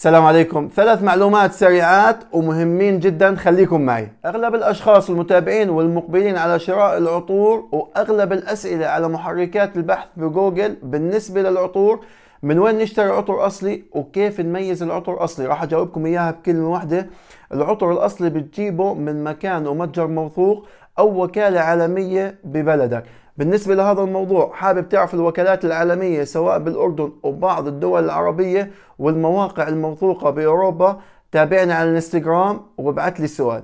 السلام عليكم ثلاث معلومات سريعات ومهمين جدا خليكم معي أغلب الأشخاص المتابعين والمقبلين على شراء العطور وأغلب الأسئلة على محركات البحث بجوجل بالنسبة للعطور من وين نشتري عطر أصلي وكيف نميز العطر أصلي راح أجاوبكم إياها بكلمة واحدة العطر الأصلي بتجيبه من مكان ومتجر موثوق أو وكالة عالمية ببلدك بالنسبة لهذا الموضوع حابب تعرف الوكالات العالمية سواء بالأردن أو بعض الدول العربية والمواقع الموثوقة بأوروبا تابعني على الانستغرام وابعث لي سؤال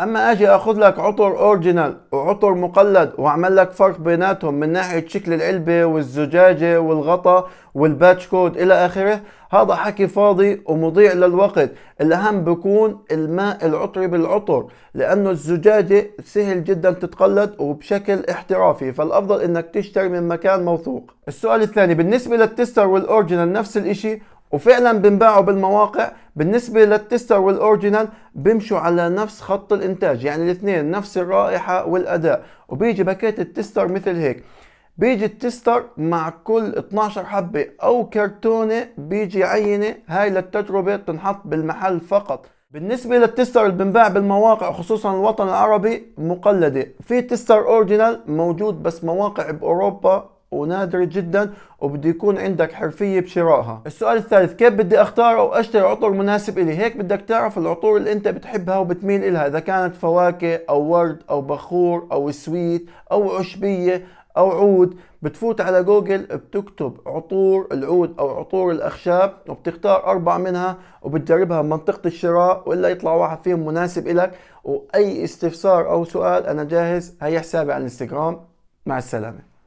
اما اجي اخذ لك عطر اورجينال وعطر مقلد واعمل لك فرق بيناتهم من ناحيه شكل العلبه والزجاجه والغطا والباتش كود الى اخره هذا حكي فاضي ومضيع للوقت الاهم بكون الماء العطري بالعطر لانه الزجاجه سهل جدا تتقلد وبشكل احترافي فالافضل انك تشتري من مكان موثوق السؤال الثاني بالنسبه للتستر والاورجينال نفس الاشي وفعلا بنباعوا بالمواقع بالنسبة للتستر والاورجينال بيمشوا على نفس خط الانتاج يعني الاثنين نفس الرائحة والاداء وبيجي باكيت التستر مثل هيك بيجي التستر مع كل 12 حبة او كرتونة بيجي عينة هاي للتجربة تنحط بالمحل فقط بالنسبة للتستر اللي بنباع بالمواقع خصوصا الوطن العربي مقلدة في تستر اورجينال موجود بس مواقع باوروبا ونادر جدا وبده يكون عندك حرفية بشرائها السؤال الثالث كيف بدي اختار او اشتري عطر مناسب الي هيك بدك تعرف العطور اللي انت بتحبها وبتميل الها اذا كانت فواكه او ورد او بخور او سويت او عشبية او عود بتفوت على جوجل بتكتب عطور العود او عطور الاخشاب وبتختار اربع منها وبتجربها بمنطقه الشراء والا يطلع واحد فيهم مناسب لك واي استفسار او سؤال انا جاهز هي حسابي على الانستغرام مع السلامه